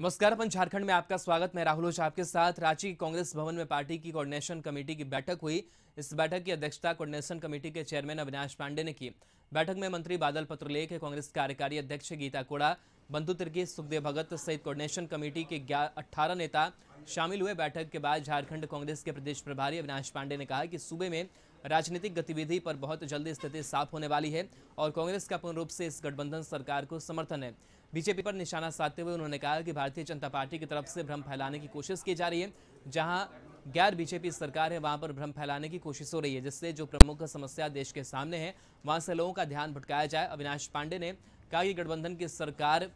नमस्कार अपन झारखंड में आपका स्वागत मैं राहुल ओझा आपके साथ रांची कांग्रेस भवन में पार्टी की कोऑर्डिनेशन कमेटी की बैठक हुई इस बैठक की अध्यक्षता कोऑर्डिनेशन कमेटी के चेयरमैन अविनाश पांडे ने की बैठक में मंत्री बादल पत्रलेख कांग्रेस कार्यकारी अध्यक्ष गीता कोड़ा बंधु तिर्की सुखदेव भगत सहित कोऑर्डिनेशन कमेटी के अट्ठारह नेता शामिल हुए बैठक के बाद झारखंड कांग्रेस के प्रदेश प्रभारी अविनाश पांडे ने कहा कि सूबे में राजनीतिक गतिविधि पर बहुत जल्दी स्थिति साफ होने वाली है और कांग्रेस का पूर्ण रूप से इस गठबंधन सरकार को समर्थन है बीजेपी पर निशाना साधते हुए उन्होंने कहा कि भारतीय जनता पार्टी की तरफ से भ्रम फैलाने की कोशिश की जा रही है जहां गैर बीजेपी सरकार है वहां पर भ्रम फैलाने की कोशिश हो रही है जिससे जो प्रमुख समस्या देश के सामने है वहां से लोगों का ध्यान भटकाया जाए अविनाश पांडे ने कहा कि गठबंधन की सरकार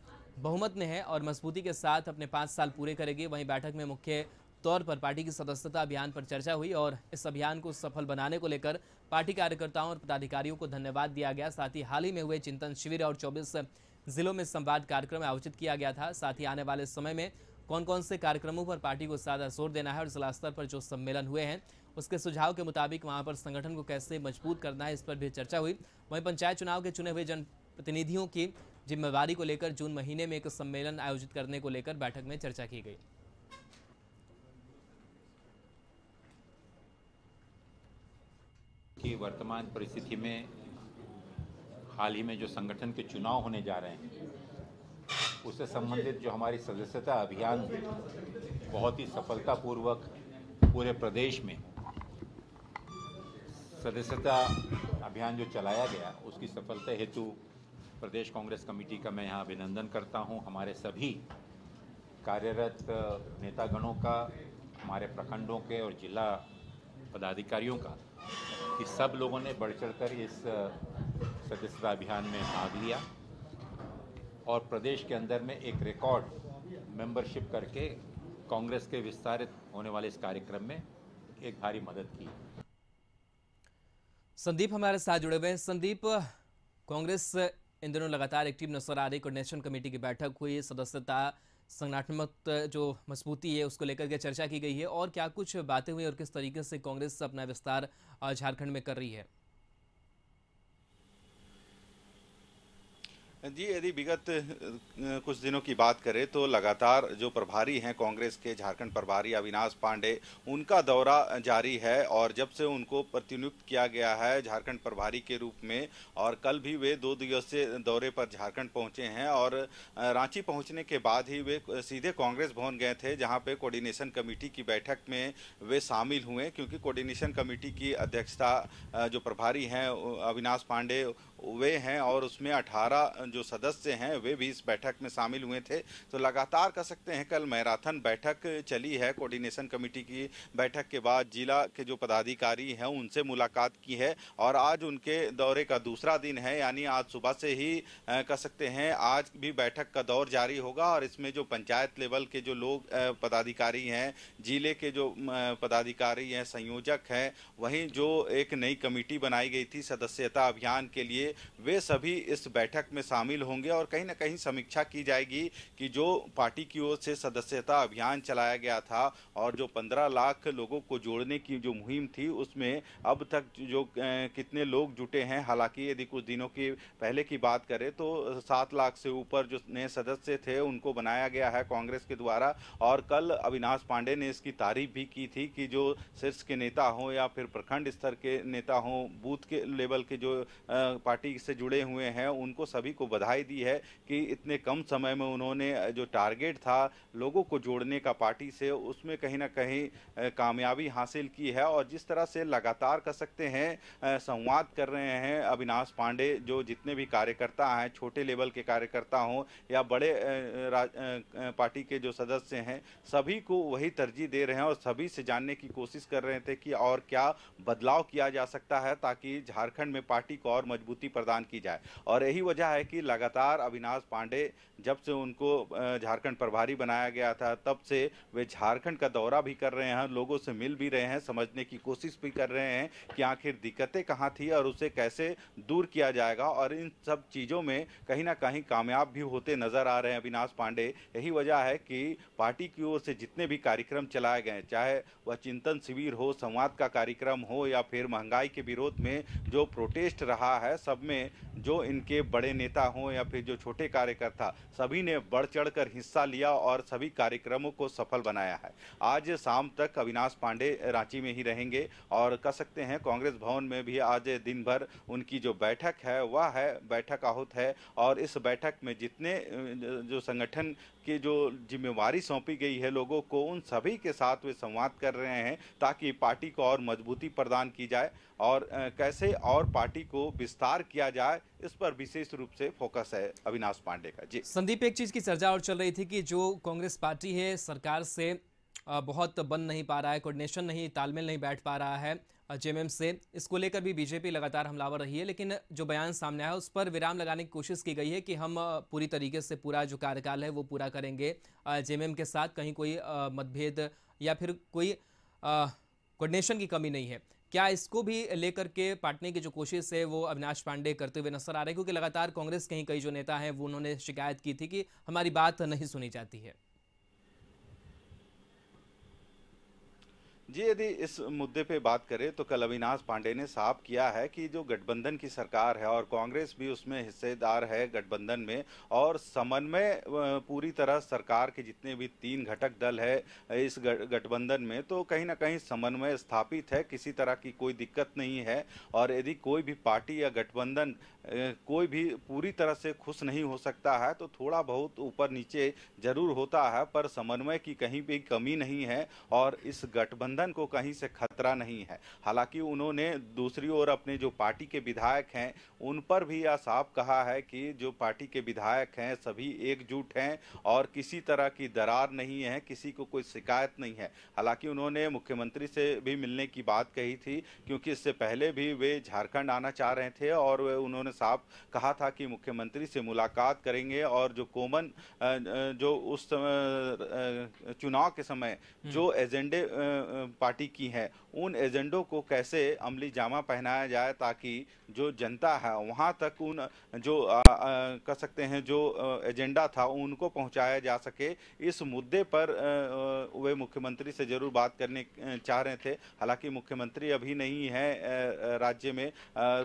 बहुमत में है और मजबूती के साथ अपने पाँच साल पूरे करेगी वहीं बैठक में मुख्य तौर पर पार्टी की सदस्यता अभियान पर चर्चा हुई और इस अभियान को सफल बनाने को लेकर पार्टी कार्यकर्ताओं और पदाधिकारियों को धन्यवाद दिया गया साथ ही हाल ही में हुए चिंतन शिविर और चौबीस जिलों में संवाद कार्यक्रम आयोजित किया गया था साथ ही आने वाले समय में कौन कौन से कार्यक्रमों पर पार्टी को ज्यादा जोर देना है और जिला स्तर पर जो सम्मेलन हुए हैं उसके सुझाव के मुताबिक वहां पर संगठन को कैसे मजबूत करना है इस पर भी चर्चा हुई वहीं पंचायत चुनाव के चुने हुए जनप्रतिनिधियों की जिम्मेवारी को लेकर जून महीने में एक सम्मेलन आयोजित करने को लेकर बैठक में चर्चा की गई कि वर्तमान परिस्थिति में हाल ही में जो संगठन के चुनाव होने जा रहे हैं उससे संबंधित जो हमारी सदस्यता अभियान बहुत ही सफलतापूर्वक पूरे प्रदेश में सदस्यता अभियान जो चलाया गया उसकी सफलता हेतु प्रदेश कांग्रेस कमेटी का मैं यहाँ अभिनंदन करता हूँ हमारे सभी कार्यरत नेतागणों का हमारे प्रखंडों के और जिला पदाधिकारियों का कि सब लोगों ने बढ़ चढ़ कर इस सदस्यता अभियान में भाग लिया और प्रदेश के अंदर में एक रिकॉर्ड मेंबरशिप करके कांग्रेस के विस्तारित होने वाले इस कार्यक्रम में एक भारी मदद की संदीप हमारे साथ जुड़े हुए हैं संदीप कांग्रेस इन दिनों लगातार एक्टिव नजर आ रही कोऑर्डिनेशन कमेटी की बैठक हुई सदस्यता संगठनात्मक जो मजबूती है उसको लेकर के चर्चा की गई है और क्या कुछ बातें हुई और किस तरीके से कांग्रेस अपना विस्तार झारखंड में कर रही है जी यदि विगत कुछ दिनों की बात करें तो लगातार जो प्रभारी हैं कांग्रेस के झारखंड प्रभारी अविनाश पांडे उनका दौरा जारी है और जब से उनको प्रतिनियुक्त किया गया है झारखंड प्रभारी के रूप में और कल भी वे दो दिवसीय दौरे पर झारखंड पहुंचे हैं और रांची पहुंचने के बाद ही वे सीधे कांग्रेस भवन गए थे जहाँ पर कोर्डिनेशन कमेटी की बैठक में वे शामिल हुए क्योंकि कोर्डिनेशन कमेटी की अध्यक्षता जो प्रभारी हैं अविनाश पांडे वे हैं और उसमें 18 जो सदस्य हैं वे भी इस बैठक में शामिल हुए थे तो लगातार कह सकते हैं कल मैराथन बैठक चली है कोऑर्डिनेशन कमेटी की बैठक के बाद जिला के जो पदाधिकारी हैं उनसे मुलाकात की है और आज उनके दौरे का दूसरा दिन है यानी आज सुबह से ही कह सकते हैं आज भी बैठक का दौर जारी होगा और इसमें जो पंचायत लेवल के जो लोग पदाधिकारी हैं जिले के जो पदाधिकारी हैं संयोजक हैं वहीं जो एक नई कमेटी बनाई गई थी सदस्यता अभियान के लिए वे सभी इस बैठक में शामिल होंगे और कहीं ना कहीं समीक्षा की जाएगी कि जो पार्टी की ओर से सदस्यता अभियान चलाया गया था और जो पंद्रह लाख लोगों को जोड़ने की जो मुहिम थी उसमें अब तक जो कितने लोग जुटे हैं हालांकि यदि कुछ दिनों की पहले की बात करें तो सात लाख से ऊपर जो नए सदस्य थे उनको बनाया गया है कांग्रेस के द्वारा और कल अविनाश पांडे ने इसकी तारीफ भी की थी कि जो शीर्ष के नेता हों या फिर प्रखंड स्तर के नेता हों बूथ के लेवल के जो पार्टी पार्टी से जुड़े हुए हैं उनको सभी को बधाई दी है कि इतने कम समय में उन्होंने जो टारगेट था लोगों को जोड़ने का पार्टी से उसमें कहीं ना कहीं कामयाबी हासिल की है और जिस तरह से लगातार कह सकते हैं संवाद कर रहे हैं अविनाश पांडे जो जितने भी कार्यकर्ता हैं छोटे लेवल के कार्यकर्ता हों या बड़े पार्टी के जो सदस्य हैं सभी को वही तरजीह दे रहे हैं और सभी से जानने की कोशिश कर रहे थे कि और क्या बदलाव किया जा सकता है ताकि झारखंड में पार्टी को और मजबूती प्रदान की जाए और यही वजह है कि लगातार अविनाश पांडे जब से उनको झारखंड प्रभारी बनाया गया था तब से वे झारखंड का दौरा भी कर रहे हैं लोगों से मिल भी रहे हैं समझने की कोशिश भी कर रहे हैं कि आखिर दिक्कतें कहाँ थी और उसे कैसे दूर किया जाएगा और इन सब चीज़ों में कहीं ना कहीं कामयाब भी होते नजर आ रहे हैं अविनाश पांडे यही वजह है कि पार्टी की ओर से जितने भी कार्यक्रम चलाए गए चाहे वह चिंतन शिविर हो संवाद का कार्यक्रम हो या फिर महंगाई के विरोध में जो प्रोटेस्ट रहा है सब में जो इनके बड़े नेता हों या फिर जो छोटे कार्यकर्ता सभी ने बढ़ चढ़ कर हिस्सा लिया और सभी कार्यक्रमों को सफल बनाया है आज शाम तक अविनाश पांडे रांची में ही रहेंगे और कह सकते हैं कांग्रेस भवन में भी आज दिन भर उनकी जो बैठक है वह है बैठक आहूत है और इस बैठक में जितने जो संगठन की जो जिम्मेवारी सौंपी गई है लोगों को उन सभी के साथ वे संवाद कर रहे हैं ताकि पार्टी को और मजबूती प्रदान की जाए और कैसे और पार्टी को विस्तार किया जाए इस पर विशेष रूप से फोकस है अविनाश पांडे का जी संदीप एक चीज की चर्चा और चल रही थी कि जो कांग्रेस पार्टी है सरकार से बहुत बन नहीं पा रहा है कोऑर्डिनेशन नहीं तालमेल नहीं बैठ पा रहा है जेएमएम से इसको लेकर भी बीजेपी लगातार हमलावर रही है लेकिन जो बयान सामने आया उस पर विराम लगाने की कोशिश की गई है कि हम पूरी तरीके से पूरा जो कार्यकाल है वो पूरा करेंगे जेएमएम के साथ कहीं कोई मतभेद या फिर कोई कोर्डिनेशन की कमी नहीं है क्या इसको भी लेकर के पाटने की जो कोशिश है वो अविनाश पांडे करते हुए नजर आ रहे हैं क्योंकि लगातार कांग्रेस के ही कई जो नेता हैं वो उन्होंने शिकायत की थी कि हमारी बात नहीं सुनी जाती है जी यदि इस मुद्दे पे बात करें तो कल अविनाश पांडे ने साफ किया है कि जो गठबंधन की सरकार है और कांग्रेस भी उसमें हिस्सेदार है गठबंधन में और समन्वय पूरी तरह सरकार के जितने भी तीन घटक दल है इस गठबंधन में तो कहीं ना कहीं समन्वय स्थापित है किसी तरह की कोई दिक्कत नहीं है और यदि कोई भी पार्टी या गठबंधन कोई भी पूरी तरह से खुश नहीं हो सकता है तो थोड़ा बहुत ऊपर नीचे जरूर होता है पर समन्वय की कहीं भी कमी नहीं है और इस गठबंधन गठबंधन को कहीं से खतरा नहीं है हालांकि उन्होंने दूसरी ओर अपने जो पार्टी के विधायक हैं उन पर भी यह साफ कहा है कि जो पार्टी के विधायक हैं सभी एकजुट हैं और किसी तरह की दरार नहीं है किसी को कोई शिकायत नहीं है हालांकि उन्होंने मुख्यमंत्री से भी मिलने की बात कही थी क्योंकि इससे पहले भी वे झारखंड आना चाह रहे थे और उन्होंने साफ कहा था कि मुख्यमंत्री से मुलाकात करेंगे और जो कोमन जो उस समय चुनाव के समय हम्म। जो एजेंडे पार्टी की है उन एजेंडों को कैसे अमली जामा पहनाया जाए ताकि जो जनता है वहाँ तक उन जो कह सकते हैं जो एजेंडा था उनको पहुँचाया जा सके इस मुद्दे पर वे मुख्यमंत्री से ज़रूर बात करने चाह रहे थे हालांकि मुख्यमंत्री अभी नहीं है राज्य में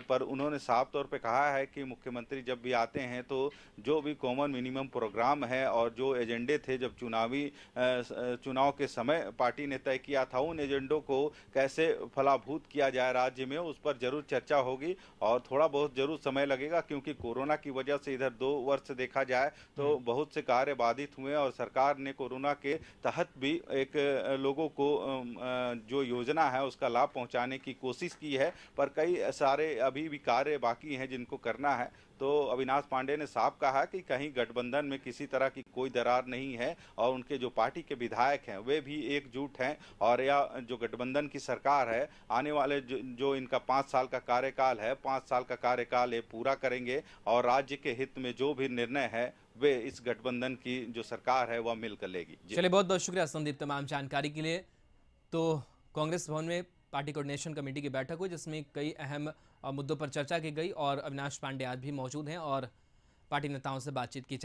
पर उन्होंने साफ तौर पर कहा है कि मुख्यमंत्री जब भी आते हैं तो जो भी कॉमन मिनिमम प्रोग्राम है और जो एजेंडे थे जब चुनावी चुनाव के समय पार्टी ने तय किया था उन उन एजेंडों को कैसे फलाभूत किया जाए राज्य में उस पर जरूर चर्चा होगी और थोड़ा बहुत जरूर समय लगेगा क्योंकि कोरोना की वजह से इधर दो वर्ष देखा जाए तो हम्म। बहुत से कार्य बाधित हुए और सरकार ने कोरोना के तहत भी एक लोगों को जो योजना है उसका लाभ पहुंचाने की कोशिश की है पर कई सारे अभी भी कार्य बाकी हैं जिनको करना है तो अविनाश पांडे ने साफ कहा कि कहीं गठबंधन में किसी तरह की कोई दरार नहीं है और उनके जो पार्टी के विधायक हैं वे भी एकजुट हैं और यह जो गठबंधन की सरकार है आने वाले जो, जो इनका पाँच साल का कार्यकाल है पाँच साल का कार्यकाल ये पूरा करेंगे और राज्य के हित में जो भी निर्णय है वे इस गठबंधन की जो सरकार है वह मिलकर लेगी चलिए बहुत बहुत शुक्रिया संदीप तमाम जानकारी के लिए तो कांग्रेस भवन में पार्टी कोऑर्डिनेशन कमेटी की बैठक हुई जिसमें कई अहम मुद्दों पर चर्चा की गई और अविनाश पांडे आज भी मौजूद हैं और पार्टी नेताओं से बातचीत की जाए